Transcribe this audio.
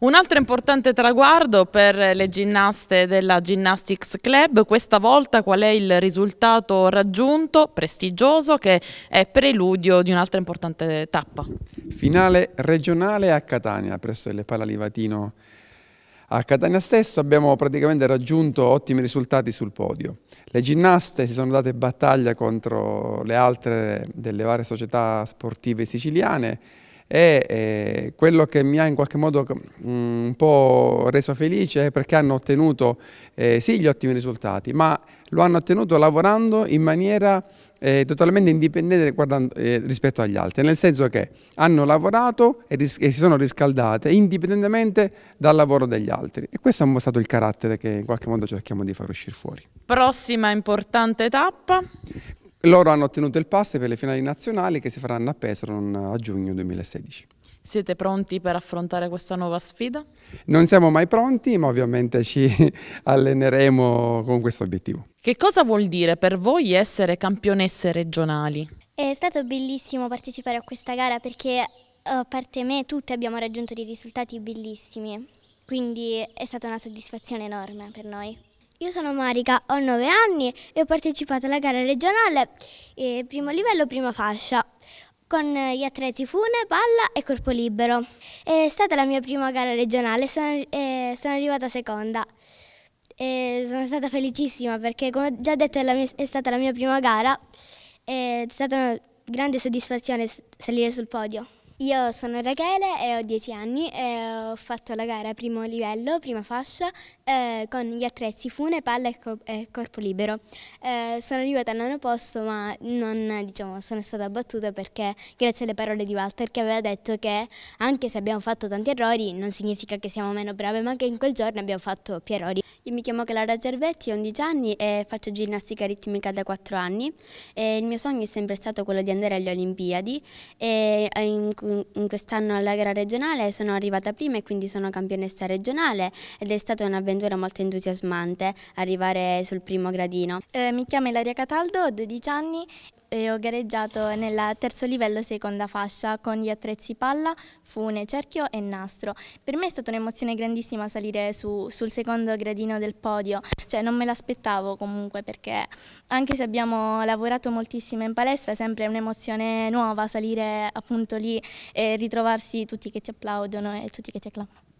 Un altro importante traguardo per le ginnaste della Gymnastics Club, questa volta qual è il risultato raggiunto, prestigioso, che è preludio di un'altra importante tappa? Finale regionale a Catania, presso il Palalivatino a Catania stesso abbiamo praticamente raggiunto ottimi risultati sul podio. Le ginnaste si sono date battaglia contro le altre delle varie società sportive siciliane e eh, quello che mi ha in qualche modo mh, mm, un po' reso felice è perché hanno ottenuto eh, sì gli ottimi risultati, ma lo hanno ottenuto lavorando in maniera eh, totalmente indipendente guardando, eh, rispetto agli altri, nel senso che hanno lavorato e, e, si sono riscaldate indipendentemente dal lavoro degli altri e questo è un po' stato il carattere che in qualche modo cerchiamo di far uscire fuori. Prossima importante tappa? Loro hanno ottenuto il pass per le finali nazionali che si faranno a Pesaro a giugno 2016. Siete pronti per affrontare questa nuova sfida? Non siamo mai pronti, ma ovviamente ci alleneremo con questo obiettivo. Che cosa vuol dire per voi essere campionesse regionali? È stato bellissimo partecipare a questa gara perché eh, a parte me tutte abbiamo raggiunto dei risultati bellissimi, quindi è stata una soddisfazione enorme per noi. Io sono Marica, ho 9 anni e ho partecipato alla gara regionale eh, primo livello, prima fascia con gli attrezzi fune, palla e corpo libero. È stata la mia prima gara regionale, sono, eh, sono arrivata seconda. E sono stata felicissima perché, come ho già detto, è, mia, è stata la mia prima gara. e È stata una grande soddisfazione salire sul podio. Io sono Rachele e ho 10 anni e ho fatto la gara primo livello, prima fascia, eh, con gli attrezzi fune, palla e, co e corpo libero. Eh, sono arrivata al nono posto ma non diciamo, sono stata battuta perché grazie alle parole di Walter che aveva detto che anche se abbiamo fatto tanti errori non significa che siamo meno brave ma che in quel giorno abbiamo fatto più errori. Io mi chiamo Clara Gervetti, ho 11 anni e faccio ginnastica ritmica da 4 anni e il mio sogno è sempre stato quello di andare alle Olimpiadi e eh, in quest'anno alla gara regionale sono arrivata prima e quindi sono campionessa regionale ed è stata un'avventura molto entusiasmante arrivare sul primo gradino. Eh, mi chiamo Ilaria Cataldo, ho 12 anni, e ho gareggiato nel terzo livello seconda fascia con gli attrezzi palla, fune, cerchio e nastro. Per me è stata un'emozione grandissima salire su, sul secondo gradino del podio, cioè non me l'aspettavo comunque perché anche se abbiamo lavorato moltissimo in palestra è sempre un'emozione nuova salire appunto lì e ritrovarsi tutti che ti applaudono e tutti che ti acclamano.